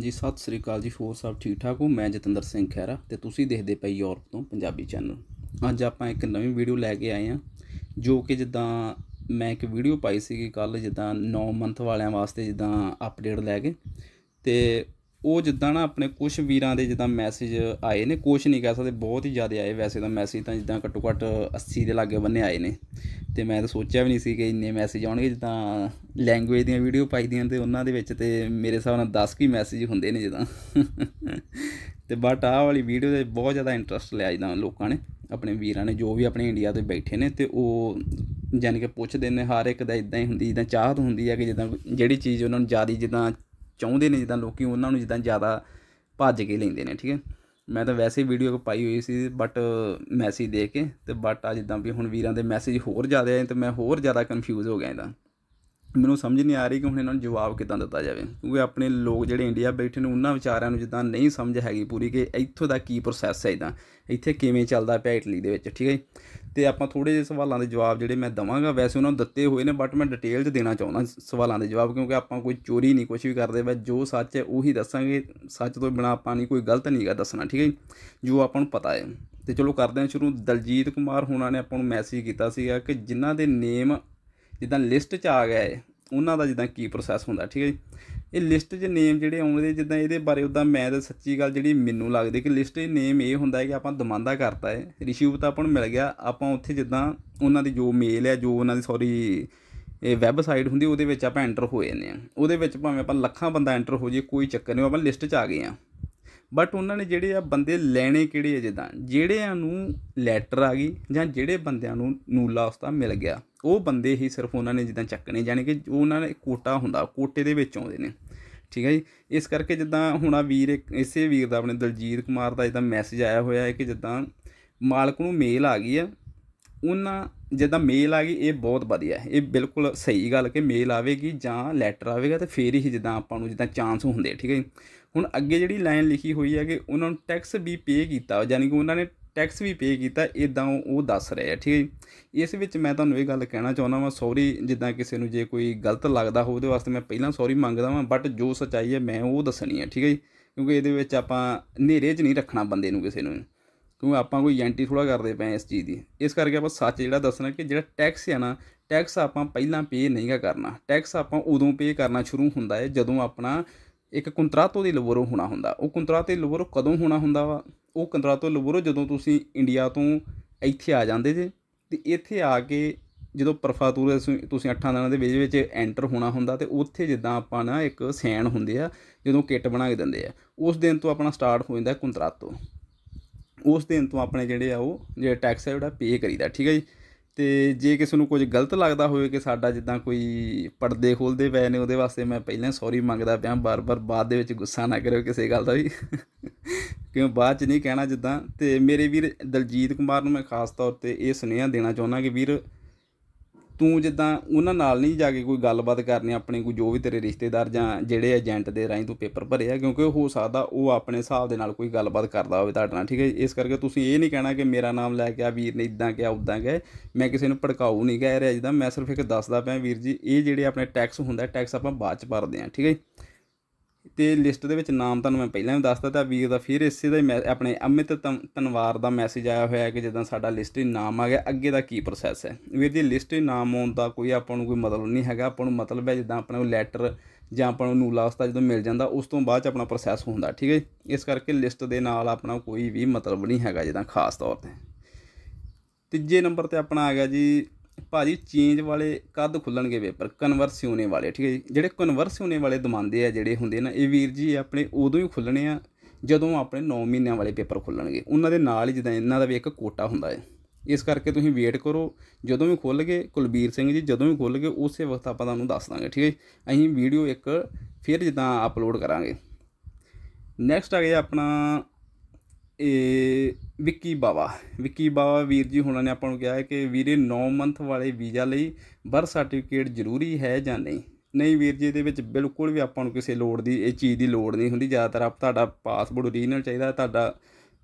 ਜੀ ਸਤਿ ਸ੍ਰੀ ਅਕਾਲ ਜੀ ਫੋਰ ਸਭ ਠੀਕ ਠਾਕ ਹੋ ਮੈਂ ਜਤਿੰਦਰ ਸਿੰਘ ਖੈਰਾ ਤੇ ਤੁਸੀਂ ਦੇਖਦੇ ਪਏ ਯੂਰਪ ਤੋਂ ਪੰਜਾਬੀ ਚੈਨਲ ਅੱਜ ਆਪਾਂ ਇੱਕ ਨਵੀਂ ਵੀਡੀਓ ਲੈ ਕੇ ਆਏ ਆ ਜੋ ਕਿ ਜਿੱਦਾਂ ਮੈਂ ਇੱਕ ਵੀਡੀਓ ਪਾਈ ਸੀਗੀ ਕੱਲ ਜਿੱਦਾਂ 9 ਮੰਥ ਵਾਲਿਆਂ ਵਾਸਤੇ ਜਿੱਦਾਂ ਅਪਡੇਟ ਲੈ ਕੇ ਤੇ ਉਹ ਜਿੱਦਾਂ ਨਾ ਆਪਣੇ ਕੁਝ ਵੀਰਾਂ ਦੇ ਜਿੱਦਾਂ ਮੈਸੇਜ ਆਏ ਨੇ ਕੁਝ ਨਹੀਂ ਕਹਿ ਸਕਦੇ ਬਹੁਤ ਹੀ ਜ਼ਿਆਦਾ ਆਏ ਵੈਸੇ ਤਾਂ ਮੈਸੇਜ ਤਾਂ ਜਿੱਦਾਂ ਘੱਟੋ ਘੱਟ 80 ਦੇ ਲਾਗੇ ਬੰਨੇ ਆਏ ਨੇ ਤੇ ਮੈਂ ਤਾਂ ਸੋਚਿਆ ਵੀ ਨਹੀਂ ਸੀ ਕਿ ਇੰਨੇ ਮੈਸੇਜ ਆਉਣਗੇ ਜਿੱਦਾਂ ਲੈਂਗੁਏਜ ਦੀਆਂ ਵੀਡੀਓ ਪਾਈਦੀਆਂ ਤੇ ਉਹਨਾਂ ਦੇ ਵਿੱਚ ਤੇ ਮੇਰੇ ਹਿਸਾਬ ਨਾਲ 10 ਕੀ ਮੈਸੇਜ ਹੁੰਦੇ ਨੇ ਜਿੱਦਾਂ ਤੇ ਬਟ ਆਹ ਵਾਲੀ ਵੀਡੀਓ ਦੇ ਬਹੁਤ ਜ਼ਿਆਦਾ ਇੰਟਰਸਟ ਲਿਆ ਜਿੱਦਾਂ ਲੋਕਾਂ ਨੇ ਆਪਣੇ ਵੀਰਾਂ ਨੇ ਜੋ ਵੀ ਆਪਣੇ ਇੰਡੀਆ ਤੇ ਬੈਠੇ ਨੇ ਤੇ ਉਹ ਜਾਨੀ ਕਿ ਪੁੱਛਦੇ ਨੇ ਹਰ ਇੱਕ ਦਾ ਇਦਾਂ ਹੀ ਹੁੰਦੀ ਜਿੱਦਾਂ ਚਾਹਤ ਹੁੰਦੀ ਹੈ ਕਿ ਜਿੱਦਾਂ ਜਿਹੜੀ ਚੀਜ਼ ਉਹਨਾਂ ਨੂੰ ਜ਼ਿਆਦਾ ਜਿੱਦਾਂ ਚਾਹੁੰਦੇ ਨੇ ਜਿੱਦਾਂ ਲੋਕੀ ਉਹਨਾਂ ਨੂੰ ਜਿੱਦਾਂ ਜ਼ਿਆਦਾ ਭੱਜ ਕੇ ਲੈਂਦੇ ਨੇ ਠੀਕ ਹੈ ਮੈਂ ਤਾਂ ਵੈਸੇ ਵੀਡੀਓ ਪਾਈ ਹੋਈ ਸੀ ਬਟ ਮੈਸੇਜ ਦੇ ਕੇ ਤੇ ਬਟ ਆ ਜਿੱਦਾਂ ਵੀ ਹੁਣ ਵੀਰਾਂ ਦੇ ਮੈਸੇਜ ਹੋਰ ਜ਼ਿਆਦਾ ਆਏ ਤੇ ਮੈਂ ਹੋਰ ਜ਼ਿਆਦਾ ਕਨਫਿਊਜ਼ ਹੋ ਗਿਆ ਇਹਦਾ ਮੈਨੂੰ ਸਮਝ ਨਹੀਂ ਆ ਰਹੀ ਕਿ ਹੁਣ ਇਹਨਾਂ ਨੂੰ ਜਵਾਬ ਕਿਦਾਂ ਦਿੱਤਾ ਜਾਵੇ ਕਿਉਂਕਿ ਆਪਣੇ ਲੋਕ ਜਿਹੜੇ ਇੰਡੀਆ ਬੈਠੇ ਨੇ ਉਹਨਾਂ ਵਿਚਾਰਿਆਂ ਨੂੰ ਜਿੱਦਾਂ ਨਹੀਂ ਸਮਝ ਹੈਗੀ ਪੂਰੀ ਕਿ ਇੱਥੋਂ ਦਾ ਕੀ ਪ੍ਰੋਸੈਸ ਹੈ ਇਦਾਂ ਇੱਥੇ ਕਿਵੇਂ ਚੱਲਦਾ ਪਿਆ ਇਟਲੀ ਦੇ ਵਿੱਚ ਠੀਕ ਹੈ ਤੇ ਆਪਾਂ ਥੋੜੇ ਜਿਹੇ ਸਵਾਲਾਂ ਦੇ ਜਵਾਬ ਜਿਹੜੇ ਮੈਂ ਦਵਾਂਗਾ ਵੈਸੇ ਉਹਨਾਂ ਨੂੰ ਦਿੱਤੇ ਹੋਏ ਨੇ ਬਟ ਮੈਂ ਡਿਟੇਲ 'ਚ ਦੇਣਾ ਚਾਹੁੰਦਾ ਸਵਾਲਾਂ ਦੇ ਜਵਾਬ ਕਿਉਂਕਿ ਆਪਾਂ ਕੋਈ ਚੋਰੀ ਨਹੀਂ ਕੁਝ ਵੀ ਕਰਦੇ ਬਸ ਜੋ ਸੱਚ ਹੈ ਉਹੀ ਦੱਸਾਂਗੇ ਸੱਚ ਤੋਂ ਬਿਨਾ ਆਪਾਂ ਨਹੀਂ ਕੋਈ ਗਲਤ ਨਹੀਂਗਾ ਦੱਸਣਾ ਠੀਕ ਹੈ ਜੋ ਆਪਾਂ ਨੂੰ ਪਤਾ ਹੈ ਤੇ ਚਲੋ ਕਰਦੇ ਹਾਂ ਸ਼ੁਰੂ ਦਲਜੀਤ ਕੁਮਾਰ ਹੋਣਾ ਨੇ ਆਪਾਂ ਨੂੰ ਮੈਸੇਜ ਕੀਤਾ ਸੀਗਾ ਕਿ ਜਿਨ੍ਹਾਂ ਦੇ ਨੇਮ ਜਿੱਦਾਂ ਲਿਸਟ 'ਚ ਆ ਗਿਆ ਹੈ ਉਹਨਾਂ ਦਾ ਜਿੱਦਾਂ ਕੀ ਪ੍ਰੋਸੈਸ ਹੁੰਦਾ ਠੀਕ ਹੈ ਜੀ ਇਹ ਲਿਸਟ 'ਚ ਨੇਮ ਜਿਹੜੇ ਆਉਂਦੇ ਜਿੱਦਾਂ ਇਹਦੇ ਬਾਰੇ ਉਦਾਂ ਮੈਂ ਤਾਂ ਸੱਚੀ ਗੱਲ ਜਿਹੜੀ ਮੈਨੂੰ ਲੱਗਦੀ ਕਿ ਲਿਸਟ 'ਚ ਨੇਮ ਇਹ ਹੁੰਦਾ ਹੈ ਕਿ ਆਪਾਂ ਦਮਾਂਦਾ ਕਰਤਾ ਹੈ ਰਿਸ਼ੀਵ ਤਾਂ ਆਪਾਂ ਨੂੰ ਮਿਲ ਗਿਆ ਆਪਾਂ ਉੱਥੇ ਜਿੱਦਾਂ ਉਹਨਾਂ ਦੀ ਜੋ ਮੇਲ ਹੈ ਜੋ ਉਹਨਾਂ ਦੀ ਸੌਰੀ ਇਹ ਵੈਬਸਾਈਟ ਹੁੰਦੀ ਉਹਦੇ ਵਿੱਚ ਆਪਾਂ ਐਂਟਰ ਹੋ ਜਾਂਦੇ ਆ ਉਹਦੇ ਵਿੱਚ ਭਾਵੇਂ ਆਪਾਂ ਲੱਖਾਂ ਬੰਦਾ ਐਂਟਰ ਹੋ ਜੇ ਕੋਈ ਚੱਕਰ ਨਹੀਂ ਆਪਾਂ ਲਿਸਟ 'ਚ ਆ ਗਏ ਆ ਬਟ ਉਹਨਾਂ ਨੇ ਜਿਹੜੇ ਆ ਬੰਦੇ ਲੈਣੇ ਕਿਹੜੇ ਆ ਜਿੱਦਾਂ ਜਿਹੜਿਆਂ ਨੂੰ ਲੈਟਰ ਆ ਗਈ ਜਾਂ ਜਿਹੜੇ ਬੰਦਿਆਂ ਨੂੰ ਨੂਲਾ ਉਸਤਾ ਮਿਲ ਗਿਆ ਉਹ ਬੰਦੇ ਹੀ ਸਿਰਫ ਉਹਨਾਂ ਨੇ ਜਿੱਦਾਂ ਚੱਕਣੇ ਜਾਣੇ ਕਿ ਉਹਨਾਂ ਨੇ ਕੋਟਾ ਹੁੰਦਾ ਕੋਟੇ ਦੇ ਵਿੱਚ ਆਉਂਦੇ ਨੇ ਠੀਕ ਹੈ ਜੀ ਇਸ ਕਰਕੇ ਜਿੱਦਾਂ ਹੁਣਾ ਵੀਰ ਇਸੇ ਵੀਰ ਦਾ ਆਪਣੇ ਦਲਜੀਤ ਕੁਮਾਰ ਦਾ ਜਿੱਦਾਂ ਮੈਸੇਜ ਆਇਆ ਹੋਇਆ ਹੈ ਕਿ ਜਿੱਦਾਂ ਮਾਲਕ ਨੂੰ ਮੇਲ ਆ ਗਈ ਆ ਉਹਨਾਂ ਜਿੱਦਾਂ ਮੇਲ ਆ ਗਈ ਇਹ ਬਹੁਤ ਵਧੀਆ ਇਹ ਬਿਲਕੁਲ ਸਹੀ ਗੱਲ ਕਿ ਮੇਲ ਆਵੇਗੀ ਜਾਂ ਲੈਟਰ ਆਵੇਗਾ ਤੇ ਫੇਰ ਹੀ ਜਿੱਦਾਂ ਆਪਾਂ ਨੂੰ ਜਿੱਦਾਂ ਚਾਂਸ ਹੁੰਦੇ ਠੀਕ ਹੈ ਹੁਣ ਅੱਗੇ ਜਿਹੜੀ ਲਾਈਨ ਲਿਖੀ ਹੋਈ ਹੈ ਕਿ ਉਹਨਾਂ ਨੂੰ ਟੈਕਸ ਵੀ ਪੇ ਕੀਤਾ ਯਾਨੀ ਕਿ ਉਹਨਾਂ ਨੇ ਟੈਕਸ ਵੀ ਪੇ ਕੀਤਾ ਇਦਾਂ ਉਹ ਦੱਸ ਰਿਹਾ ਠੀਕ ਹੈ ਇਸ ਵਿੱਚ ਮੈਂ ਤੁਹਾਨੂੰ ਇਹ ਗੱਲ ਕਹਿਣਾ ਚਾਹੁੰਦਾ ਵਾਂ ਸੌਰੀ ਜਿੱਦਾਂ ਕਿਸੇ ਨੂੰ ਜੇ ਕੋਈ ਗਲਤ ਲੱਗਦਾ ਹੋਵੇ ਉਹਦੇ ਵਾਸਤੇ ਮੈਂ ਪਹਿਲਾਂ ਸੌਰੀ ਮੰਗਦਾ ਵਾਂ ਬਟ ਜੋ ਸਚਾਈ ਹੈ ਮੈਂ ਉਹ ਦੱਸਣੀ ਹੈ ਠੀਕ ਹੈ ਕਿਉਂਕਿ ਇਹਦੇ ਵਿੱਚ ਆਪਾਂ ਹਨੇਰੇ 'ਚ ਨਹੀਂ ਰੱਖਣਾ ਬੰਦੇ ਨੂੰ ਕਿਸੇ ਨੂੰ ਕਿਉਂਕਿ ਆਪਾਂ ਕੋਈ ਐਂਟੀ ਥੋੜਾ ਕਰਦੇ ਪਏ ਇਸ ਚੀਜ਼ ਦੀ ਇਸ ਕਰਕੇ ਆਪਾਂ ਸੱਚ ਜਿਹੜਾ ਦੱਸਣਾ ਕਿ ਜਿਹੜਾ ਟੈਕਸ ਹੈ ਨਾ ਟੈਕਸ ਆਪਾਂ ਪਹਿਲਾਂ ਪੇ ਨਹੀਂਗਾ ਕਰਨਾ ਟੈਕਸ ਆਪਾਂ ਉਦੋਂ ਪੇ ਕਰਨਾ ਸ਼ੁਰੂ ਹੁੰਦਾ ਹੈ ਜਦੋਂ ਆਪਣਾ ਇੱਕ ਕੰਤਰਾਤੋ ਦੀ ਲਵਰੋ ਹੋਣਾ ਹੁੰਦਾ ਉਹ ਕੰਟਰਾਟੋ ਦੀ ਲਵੋਰੋ ਕਦੋਂ ਹੋਣਾ ਹੁੰਦਾ ਵਾ ਉਹ ਕੰਤਰਾਤੋ ਲਵਰੋ ਜਦੋਂ ਤੁਸੀਂ ਇੰਡੀਆ ਤੋਂ ਇੱਥੇ ਆ ਜਾਂਦੇ ਜੇ ਤੇ ਇੱਥੇ ਆ ਕੇ ਜਦੋਂ ਪਰਫਾਤੂਰ ਤੁਸੀਂ 8 ਦਿਨਾਂ ਦੇ ਵਿੱਚ ਵਿੱਚ ਐਂਟਰ ਹੋਣਾ ਹੁੰਦਾ ਤੇ ਉੱਥੇ ਜਿੱਦਾਂ ਆਪਾਂ ਨਾ ਇੱਕ ਸੈਨ ਹੁੰਦੇ ਆ ਜਦੋਂ ਕਿੱਟ ਬਣਾ ਕੇ ਦਿੰਦੇ ਆ ਉਸ ਦਿਨ ਤੋਂ ਆਪਣਾ ਸਟਾਰਟ ਹੋ ਜਾਂਦਾ ਕੰਤਰਾਤੋ ਉਸ ਦਿਨ ਤੋਂ ਆਪਣੇ ਜਿਹੜੇ ਆ ਉਹ ਜਿਹੜਾ ਟੈਕਸ ਹੈ ਜਿਹੜਾ ਪੇ ਕਰੀਦਾ ਠੀਕ ਹੈ ਜੀ ਤੇ ਜੇ ਕਿਸੇ ਨੂੰ ਕੁਝ ਗਲਤ ਲੱਗਦਾ ਹੋਵੇ ਕਿ ਸਾਡਾ ਜਿੱਦਾਂ ਕੋਈ ਪਰਦੇ ਖੋਲਦੇ ਪਏ ਨੇ ਉਹਦੇ ਵਾਸਤੇ ਮੈਂ ਪਹਿਲਾਂ ਸੌਰੀ ਮੰਗਦਾ ਪਿਆ ਬਾਰ-ਬਾਰ ਬਾਅਦ ਦੇ ਵਿੱਚ ਗੁੱਸਾ ਨਾ ਕਰਿਓ ਕਿਸੇ ਗੱਲ ਦਾ ਵੀ ਕਿਉਂ ਬਾਅਦ ਚ ਨਹੀਂ ਕਹਿਣਾ ਜਿੱਦਾਂ ਤੇ ਮੇਰੇ ਵੀਰ ਦਲਜੀਤ ਕੁਮਾਰ ਨੂੰ ਮੈਂ ਖਾਸ ਤੌਰ ਤੇ ਇਹ ਸੁਨੇਹਾ ਦੇਣਾ ਚਾਹੁੰਦਾ ਕਿ ਵੀਰ ਤੂੰ ਜਿੱਦਾਂ ਉਹਨਾਂ ਨਾਲ ਨਹੀਂ ਜਾ ਕੇ ਕੋਈ ਗੱਲਬਾਤ ਕਰਨੀ ਆਪਣੇ ਕੋਈ ਜੋ ਵੀ ਤੇਰੇ ਰਿਸ਼ਤੇਦਾਰ ਜਾਂ ਜਿਹੜੇ ਏਜੰਟ ਦੇ ਰਾਹੀਂ ਤੂੰ ਪੇਪਰ ਭਰੇ ਆ ਕਿਉਂਕਿ ਹੋ ਸਕਦਾ ਉਹ ਆਪਣੇ ਹਿਸਾਬ ਦੇ ਨਾਲ ਕੋਈ ਗੱਲਬਾਤ ਕਰਦਾ ਹੋਵੇ ਤੁਹਾਡੇ ਨਾਲ ਠੀਕ ਹੈ ਇਸ ਕਰਕੇ ਤੁਸੀਂ ਇਹ ਨਹੀਂ ਕਹਿਣਾ ਕਿ ਮੇਰਾ ਨਾਮ ਲੈ ਕੇ ਆ ਵੀਰ ਨੇ ਇਦਾਂ ਕਿਹਾ ਉਦਾਂ ਕਿਹਾ ਮੈਂ ਕਿਸੇ ਨੂੰ ਭੜਕਾਉ ਨਹੀਂ ਕਹਿ ਰਿਹਾ ਜਿੱਦਾਂ ਮੈਂ ਸਿਰਫ ਇੱਕ ਦੱਸਦਾ ਪਿਆ ਵੀਰ ਜੀ ਇਹ ਜਿਹੜੇ ਆਪਣੇ ਟੈਕਸ ਹੁੰਦਾ ਟੈਕਸ ਆਪਾਂ ਬਾਅਦ ਚ ਭਰਦੇ ਆ ਠੀਕ ਹੈ ਤੇ ਲਿਸਟ ਦੇ ਵਿੱਚ ਨਾਮ ਤੁਹਾਨੂੰ ਮੈਂ ਪਹਿਲਾਂ ਵੀ ਦੱਸਤਾ ਤਾਂ ਵੀਰ ਦਾ ਫਿਰ ਇਸੇ ਦਾ ਹੀ ਆਪਣੇ ਅਮਿਤ ਤਨਵਾਰ ਦਾ ਮੈਸੇਜ ਆਇਆ ਹੋਇਆ ਹੈ ਕਿ ਜਦੋਂ ਸਾਡਾ ਲਿਸਟ ਹੀ ਨਾਮ ਆ ਗਿਆ ਅੱਗੇ ਦਾ ਕੀ ਪ੍ਰੋਸੈਸ ਹੈ ਵੀਰ ਜੀ ਲਿਸਟ ਹੀ ਨਾਮ ਆਉਣ ਦਾ ਕੋਈ ਆਪਾਂ ਨੂੰ ਕੋਈ ਮਤਲਬ ਨਹੀਂ ਹੈਗਾ ਆਪਾਂ ਨੂੰ ਮਤਲਬ ਹੈ ਜਿੱਦਾਂ ਆਪਣਾ ਉਹ ਲੈਟਰ ਜਾਂ ਆਪਾਂ ਨੂੰ ਨੂਲਾ ਉਸਤਾ ਜਦੋਂ ਮਿਲ ਜਾਂਦਾ ਉਸ ਤੋਂ ਬਾਅਦ ਚ ਆਪਣਾ ਪ੍ਰੋਸੈਸ ਹੁੰਦਾ ਠੀਕ ਹੈ ਇਸ ਕਰਕੇ ਲਿਸਟ ਦੇ ਨਾਲ ਆਪਣਾ ਕੋਈ ਵੀ ਮਤਲਬ ਨਹੀਂ ਹੈਗਾ ਜਿੱਦਾਂ ਖਾਸ ਤੌਰ ਤੇ ਤੀਜੇ ਨੰਬਰ ਤੇ ਆਪਣਾ ਆ ਗਿਆ ਜੀ ਭਾਜੀ ਚੇਂਜ ਵਾਲੇ ਕਦ ਖੁੱਲਣਗੇ ਪੇਪਰ ਕਨਵਰਸ ਹੋਣੇ ਵਾਲੇ ਠੀਕ ਹੈ ਜੀ ਜਿਹੜੇ ਕਨਵਰਸ ਹੋਣੇ ਵਾਲੇ ਦਮਾਂਦੇ ਆ ਜਿਹੜੇ ਹੁੰਦੇ ਨਾ ਇਹ ਵੀਰ ਜੀ ਆਪਣੇ ਉਦੋਂ ਹੀ ਖੁੱਲਣੇ ਆ ਜਦੋਂ ਆਪਣੇ 9 ਮਹੀਨਿਆਂ ਵਾਲੇ ਪੇਪਰ ਖੁੱਲਣਗੇ ਉਹਨਾਂ ਦੇ ਨਾਲ ਹੀ ਜਿੱਦਾਂ ਇਹਨਾਂ ਦਾ ਵੀ ਇੱਕ ਕੋਟਾ ਹੁੰਦਾ ਹੈ ਇਸ ਕਰਕੇ ਤੁਸੀਂ ਵੇਟ ਕਰੋ ਜਦੋਂ ਵੀ ਖੁੱਲ ਗਏ ਕੁਲਬੀਰ ਸਿੰਘ ਜੀ ਜਦੋਂ ਵੀ ਖੁੱਲ ਗਏ ਉਸੇ ਵਕਤ ਆਪਾਂ ਤੁਹਾਨੂੰ ਦੱਸ ਦਾਂਗੇ ਠੀਕ ਹੈ ਅਸੀਂ ਵੀਡੀਓ ਇੱਕ ਫਿਰ ਜਿੱਦਾਂ ਅਪਲੋਡ ਕਰਾਂਗੇ ਨੈਕਸਟ ਆ ਗਿਆ ਆਪਣਾ ਇਹ ਵਿੱਕੀ ਬਾਵਾ ਵਿੱਕੀ ਬਾਵਾ ਵੀਰ ਜੀ ਹੁਣਾਂ ਨੇ ਆਪਾਂ ਨੂੰ ਕਿਹਾ ਹੈ ਕਿ ਵੀਰੇ 9 ਮੰਥ ਵਾਲੇ ਵੀਜ਼ਾ ਲਈ ਬਰਥ ਸਰਟੀਫਿਕੇਟ ਜ਼ਰੂਰੀ ਹੈ ਜਾਂ ਨਹੀਂ ਨਹੀਂ ਵੀਰ ਜੀ ਇਹਦੇ ਵਿੱਚ ਬਿਲਕੁਲ ਵੀ ਆਪਾਂ ਨੂੰ ਕਿਸੇ ਲੋੜ ਦੀ ਇਹ ਚੀਜ਼ ਦੀ ਲੋੜ ਨਹੀਂ ਹੁੰਦੀ ਜ਼ਿਆਦਾਤਰ ਆਪ ਤੁਹਾਡਾ ਪਾਸਪੋਰਟ ਓਰੀਜਨਲ ਚਾਹੀਦਾ ਤੁਹਾਡਾ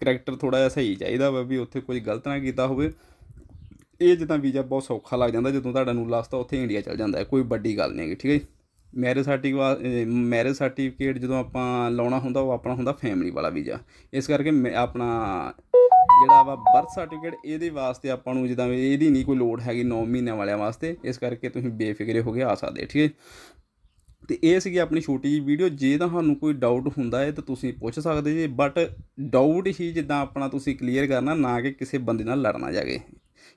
ਕੈਰੈਕਟਰ ਥੋੜਾ ਜਿਹਾ ਸਹੀ ਚਾਹੀਦਾ ਵਾ ਵੀ ਉੱਥੇ ਕੋਈ ਗਲਤ ਨਾ ਕੀਤਾ ਹੋਵੇ ਇਹ ਜਿੱਦਾਂ ਵੀਜ਼ਾ ਬਹੁਤ ਸੌਖਾ ਲੱਗ ਜਾਂਦਾ ਜਦੋਂ ਤੁਹਾਡਾ ਨੂੰ ਲਾਸਤਾ ਉੱਥੇ ਇੰਡੀਆ ਚਲ ਜਾਂਦਾ ਹੈ ਕੋਈ ਵੱਡੀ ਗੱਲ ਨਹੀਂ ਹੈ ਠੀਕ ਹੈ ਮੈਰਿਜ ਸਰਟੀਫਿਕੇਟ ਮੈਰਿਜ ਸਰਟੀਫਿਕੇਟ ਜਦੋਂ ਆਪਾਂ ਲਾਉਣਾ ਹੁੰਦਾ ਉਹ ਆਪਣਾ ਹੁੰਦਾ ਫੈਮਿਲੀ ਵਾਲਾ ਵੀਜ਼ਾ ਇਸ ਕਰਕੇ ਆਪਣਾ ਜਿਹੜਾ ਵਾ ਬਰਥ ਸਰਟੀਫਿਕੇਟ ਇਹਦੇ ਵਾਸਤੇ ਆਪਾਂ ਨੂੰ ਜਿੱਦਾਂ ਇਹਦੀ ਨਹੀਂ ਕੋਈ ਲੋਡ ਹੈਗੀ 9 ਮਹੀਨਿਆਂ ਵਾਲਿਆਂ ਵਾਸਤੇ ਇਸ ਕਰਕੇ ਤੁਸੀਂ ਬੇਫਿਕਰੇ ਹੋ ਕੇ ਆ ਸਕਦੇ ਠੀਕ ਹੈ ਤੇ ਇਹ ਸੀਗੀ ਆਪਣੀ ਛੋਟੀ ਜੀ ਵੀਡੀਓ ਜੇ ਤੁਹਾਨੂੰ ਕੋਈ ਡਾਊਟ ਹੁੰਦਾ ਹੈ ਤਾਂ ਤੁਸੀਂ ਪੁੱਛ ਸਕਦੇ ਜੀ ਬਟ ਡਾਊਟ ਹੀ ਜਿੱਦਾਂ ਆਪਣਾ ਤੁਸੀਂ ਕਲੀਅਰ ਕਰਨਾ ਨਾ ਕਿ ਕਿਸੇ ਬੰਦੇ ਨਾਲ ਲੜਨਾ ਜਾਗੇ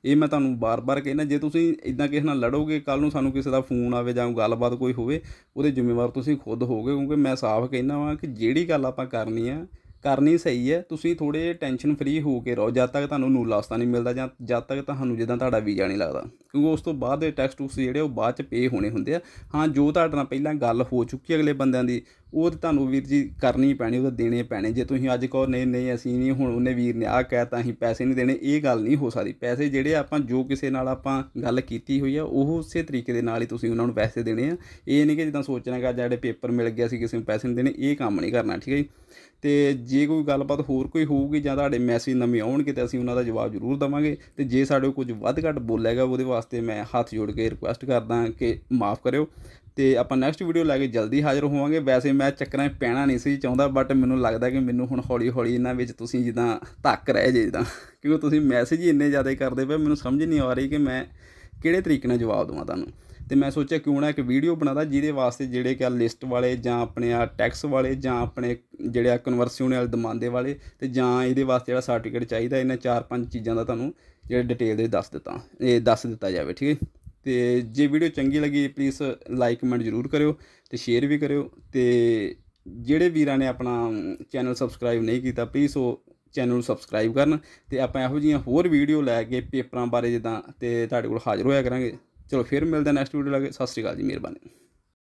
ਇਹ ਮੈਂ ਤੁਹਾਨੂੰ ਬਾਰ-ਬਾਰ ਕਹਿਣਾ ਜੇ ਤੁਸੀਂ ਇਦਾਂ ਕਿਸੇ ਨਾਲ ਲੜੋਗੇ ਕੱਲ ਨੂੰ ਸਾਨੂੰ ਕਿਸੇ ਦਾ ਫੋਨ ਆਵੇ ਜਾਂ ਗੱਲਬਾਤ ਕੋਈ ਹੋਵੇ ਉਹਦੇ ਜ਼ਿੰਮੇਵਾਰ ਤੁਸੀਂ ਖੁਦ ਹੋਗੇ ਕਿਉਂਕਿ ਮੈਂ ਸਾਫ਼ ਕਹਿਣਾ ਵਾਂ ਕਿ ਜਿਹੜੀ ਗੱਲ ਆਪਾਂ ਕਰਨੀ ਆ ਕਰਨੀ ਸਹੀ ਹੈ ਤੁਸੀਂ ਥੋੜੇ ਟੈਨਸ਼ਨ ਫ੍ਰੀ ਹੋ ਕੇ ਰਹੋ ਜਦ ਤੱਕ ਤੁਹਾਨੂੰ ਨੂ ਲਾਸਤਾ ਨਹੀਂ ਮਿਲਦਾ ਜਾਂ ਜਦ ਤੱਕ ਤੁਹਾਨੂੰ ਜਿੱਦਾਂ ਤੁਹਾਡਾ ਵੀਜ਼ਾ ਨਹੀਂ ਲੱਗਦਾ ਕਿਉਂਕਿ ਉਸ ਤੋਂ ਬਾਅਦ ਦੇ ਟੈਕਸ ਟੂਕਸ ਜਿਹੜੇ ਉਹ ਬਾਅਦ ਚ ਪੇ ਹੋਣੇ ਹੁੰਦੇ ਆ ਹਾਂ ਜੋ ਤੁਹਾਡਾ ਪਹਿਲਾਂ ਗੱਲ ਹੋ ਚੁੱਕੀ ਅਗਲੇ ਬੰਦਿਆਂ ਦੀ ਉਹ ਤਾਂ ਤੁਹਾਨੂੰ ਵੀਰ ਜੀ ਕਰਨੀ ਪੈਣੀ ਉਹ ਦੇਣੇ ਪੈਣੇ ਜੇ ਤੁਸੀਂ ਅੱਜ ਕਹੋ ਨਹੀਂ ਨਹੀਂ ਅਸੀਂ ਨਹੀਂ ਹੁਣ ਉਹਨੇ ਵੀਰ ਨੇ ਆ ਕਹਿਤਾ ਅਸੀਂ ਪੈਸੇ ਨਹੀਂ ਦੇਣੇ ਇਹ ਗੱਲ ਨਹੀਂ ਹੋ ਸਕਦੀ ਪੈਸੇ ਜਿਹੜੇ ਆਪਾਂ ਜੋ ਕਿਸੇ ਨਾਲ ਆਪਾਂ ਗੱਲ ਕੀਤੀ ਹੋਈ ਆ ਉਹ ਉਸੇ ਤਰੀਕੇ ਦੇ ਨਾਲ ਹੀ ਤੁਸੀਂ ਉਹਨਾਂ ਨੂੰ ਪੈਸੇ ਦੇਣੇ ਆ ਇਹ ਨਹੀਂ ਕਿ ਜਿੱਦਾਂ ਸੋਚਣਾ ਕਿ ਜਿਹੜੇ ਪੇਪਰ ਮਿਲ ਗਿਆ ਸੀ ਕਿਸੇ ਨੂੰ ਪੈਸੇ ਨਹੀਂ ਦੇਣੇ ਇਹ ਕੰਮ ਨਹੀਂ ਕਰਨਾ ਠੀਕ ਹੈ ਜੀ ਤੇ ਜੇ ਕੋਈ ਗੱਲਬਾਤ ਹੋਰ ਕੋਈ ਹੋਊਗੀ ਜਾਂ ਤੁਹਾਡੇ ਮੈਸੇਜ ਨਵੇਂ ਆਉਣਗੇ ਤੇ ਅਸੀਂ ਉਹਨਾਂ ਦਾ ਜਵਾਬ ਜ਼ਰੂਰ ਦਵਾਂਗੇ ਤੇ ਜੇ ਸਾਡੇ ਕੁਝ ਵੱਧ ਘੱਟ ਬੋਲੇਗਾ ਉਹਦੇ ਵਾਸਤੇ ਮੈਂ ਹੱਥ ਜੋੜ ਕੇ ਰਿਕੁਐਸਟ ਕਰਦਾ ਕਿ ਮਾਫ ਕਰਿਓ ਤੇ ਆਪਾਂ ਨੈਕਸਟ ਵੀਡੀਓ ਲੈ ਕੇ ਜਲਦੀ ਹਾਜ਼ਰ ਹੋਵਾਂਗੇ ਵੈਸੇ ਮੈਂ ਚੱਕਰਾਂ ਪੈਣਾ ਨਹੀਂ ਸੀ ਚਾਹੁੰਦਾ ਬਟ ਮੈਨੂੰ ਲੱਗਦਾ ਕਿ ਮੈਨੂੰ ਹੁਣ ਹੌਲੀ ਹੌਲੀ ਇਹਨਾਂ ਵਿੱਚ ਤੁਸੀਂ ਜਿੱਦਾਂ ਧੱਕ ਰਹੇ ਜੇ ਜਿੱਦਾਂ ਕਿਉਂਕਿ ਤੁਸੀਂ ਮੈਸੇਜ ਹੀ ਇੰਨੇ ਜ਼ਿਆਦਾ ਕਰਦੇ ਪਏ ਮੈਨੂੰ ਸਮਝ ਨਹੀਂ ਆ ਰਹੀ ਕਿ ਮੈਂ ਕਿਹੜੇ ਤਰੀਕੇ ਨਾਲ ਜਵਾਬ ਦਵਾਂ ਤੁਹਾਨੂੰ ਤੇ ਮੈਂ ਸੋਚਿਆ ਕਿਉਂ ਨਾ ਇੱਕ ਵੀਡੀਓ ਬਣਾਦਾ ਜਿਹਦੇ ਵਾਸਤੇ ਜਿਹੜੇ ਕਿ ਆ ਲਿਸਟ ਵਾਲੇ ਜਾਂ ਆਪਣੇ ਆ ਟੈਕਸ ਵਾਲੇ ਜਾਂ ਆਪਣੇ ਜਿਹੜੇ ਆ ਕਨਵਰਸੀਓਨ ਵਾਲੇ ਦਮਾਂਦੇ ਵਾਲੇ ਤੇ ਜਾਂ ਇਹਦੇ ਵਾਸਤੇ ਜਿਹੜਾ ਸਰਟੀਫਿਕੇਟ ਚਾਹੀਦਾ ਇਹਨਾਂ ਚਾਰ ਪੰਜ ਚੀਜ਼ਾਂ ਦਾ ਤੁਹਾਨੂੰ ਜਿਹੜੇ ਡਿਟੇਲ ਦੇ ਦੱਸ ਦਿੱਤਾ ਇਹ ਦੱਸ ਦਿੱਤਾ ਜਾਵੇ ਠੀਕ ਹੈ ਤੇ ਜੇ ਵੀਡੀਓ ਚੰਗੀ ਲੱਗੀ ਪਲੀਜ਼ ਲਾਈਕ ਕਮੈਂਟ ਜ਼ਰੂਰ ਕਰਿਓ ਤੇ ਸ਼ੇਅਰ ਵੀ ਕਰਿਓ ਤੇ ਜਿਹੜੇ ਵੀਰਾਂ ਨੇ ਆਪਣਾ ਚੈਨਲ ਸਬਸਕ੍ਰਾਈਬ ਨਹੀਂ ਕੀਤਾ ਪਲੀਜ਼ ਉਹ ਚੈਨਲ ਨੂੰ ਸਬਸਕ੍ਰਾਈਬ ਕਰਨ ਤੇ ਆਪਾਂ ਇਹੋ ਜੀਆਂ ਹੋਰ ਵੀਡੀਓ ਲੈ ਕੇ ਪੇਪਰਾਂ ਬਾਰੇ ਜਿੱਦਾਂ ਤੇ ਤੁਹਾਡੇ ਕੋਲ ਹਾਜ਼ਰ ਹੋਇਆ ਕਰਾਂਗੇ ਚਲੋ ਫਿਰ ਮਿਲਦੇ ਨੈਕਸਟ ਵੀਡੀਓ ਲਾਗੇ ਕੇ ਸਤਿ ਸ਼੍ਰੀ ਅਕਾਲ ਜੀ ਮਿਹਰਬਾਨੀ